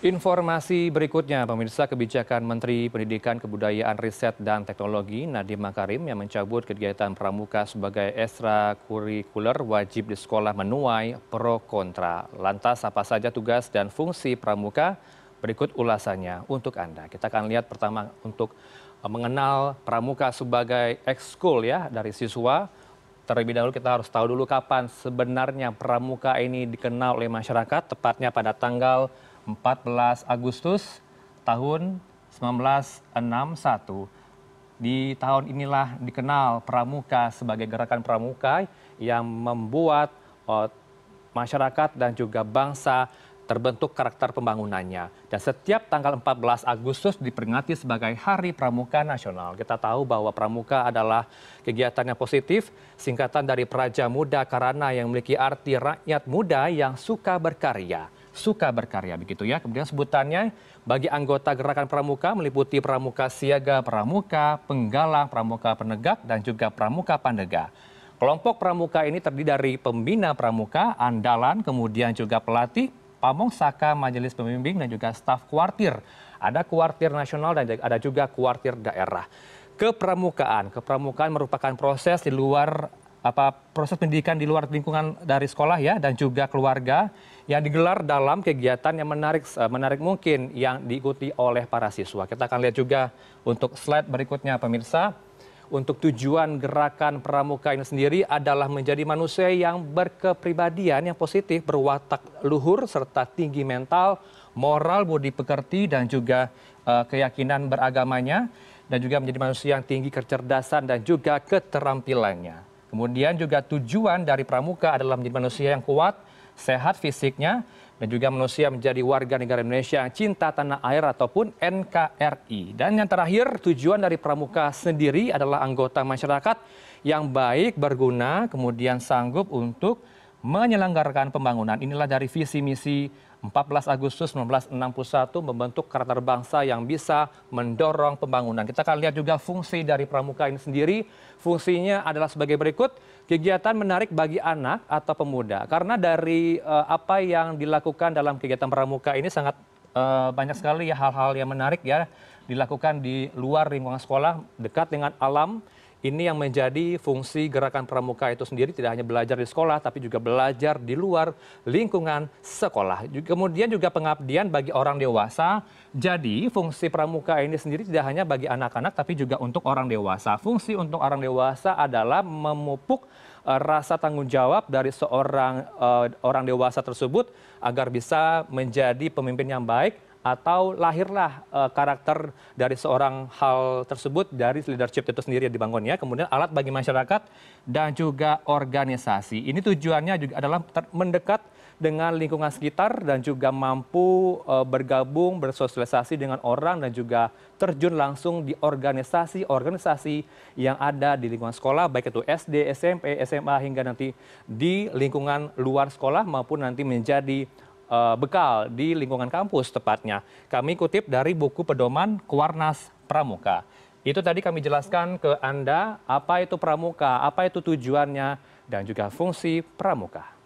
Informasi berikutnya, pemirsa kebijakan Menteri Pendidikan Kebudayaan Riset dan Teknologi Nadiem Makarim yang mencabut kegiatan pramuka sebagai ekstra kurikuler wajib di sekolah menuai pro kontra. Lantas apa saja tugas dan fungsi pramuka? Berikut ulasannya untuk Anda. Kita akan lihat pertama untuk mengenal pramuka sebagai ekskul ya dari siswa. Terlebih dahulu kita harus tahu dulu kapan sebenarnya pramuka ini dikenal oleh masyarakat, tepatnya pada tanggal 14 Agustus tahun 1961. Di tahun inilah dikenal pramuka sebagai gerakan pramuka yang membuat oh, masyarakat dan juga bangsa terbentuk karakter pembangunannya. Dan setiap tanggal 14 Agustus diperingati sebagai Hari Pramuka Nasional. Kita tahu bahwa pramuka adalah kegiatan yang positif, singkatan dari Praja Muda karena yang memiliki arti rakyat muda yang suka berkarya suka berkarya begitu ya. Kemudian sebutannya bagi anggota gerakan pramuka meliputi pramuka siaga pramuka, penggalang pramuka penegak dan juga pramuka pandega. Kelompok pramuka ini terdiri dari pembina pramuka, andalan, kemudian juga pelatih, pamong saka, majelis pembimbing dan juga staf kuartir. Ada kuartir nasional dan ada juga kuartir daerah kepramukaan. Kepramukaan merupakan proses di luar apa proses pendidikan di luar lingkungan dari sekolah ya dan juga keluarga yang digelar dalam kegiatan yang menarik eh, menarik mungkin yang diikuti oleh para siswa. Kita akan lihat juga untuk slide berikutnya pemirsa. Untuk tujuan gerakan pramuka ini sendiri adalah menjadi manusia yang berkepribadian yang positif, berwatak luhur serta tinggi mental, moral, budi pekerti dan juga uh, keyakinan beragamanya dan juga menjadi manusia yang tinggi kecerdasan dan juga keterampilannya. Kemudian juga tujuan dari pramuka adalah menjadi manusia yang kuat, sehat fisiknya, dan juga manusia menjadi warga negara Indonesia yang cinta tanah air ataupun NKRI. Dan yang terakhir, tujuan dari pramuka sendiri adalah anggota masyarakat yang baik, berguna, kemudian sanggup untuk menyelenggarakan pembangunan. Inilah dari visi misi 14 Agustus 1961 membentuk karakter bangsa yang bisa mendorong pembangunan. Kita akan lihat juga fungsi dari pramuka ini sendiri. Fungsinya adalah sebagai berikut, kegiatan menarik bagi anak atau pemuda. Karena dari uh, apa yang dilakukan dalam kegiatan pramuka ini sangat uh, banyak sekali ya hal-hal yang menarik ya dilakukan di luar lingkungan sekolah, dekat dengan alam ini yang menjadi fungsi gerakan pramuka itu sendiri tidak hanya belajar di sekolah tapi juga belajar di luar lingkungan sekolah. Kemudian juga pengabdian bagi orang dewasa. Jadi fungsi pramuka ini sendiri tidak hanya bagi anak-anak tapi juga untuk orang dewasa. Fungsi untuk orang dewasa adalah memupuk eh, rasa tanggung jawab dari seorang uh, orang dewasa tersebut agar bisa menjadi pemimpin yang baik atau lahirlah eh, karakter dari seorang hal tersebut dari leadership itu sendiri yang dibangun ya kemudian alat bagi masyarakat dan juga organisasi ini tujuannya juga adalah mendekat dengan lingkungan sekitar dan juga mampu eh, bergabung bersosialisasi dengan orang dan juga terjun langsung di organisasi-organisasi yang ada di lingkungan sekolah baik itu SD, SMP, SMA hingga nanti di lingkungan luar sekolah maupun nanti menjadi Eh, bekal di lingkungan kampus tepatnya. Kami kutip dari buku pedoman Kuarnas Pramuka. Itu tadi kami jelaskan ke Anda apa itu pramuka, apa itu tujuannya, dan juga fungsi pramuka.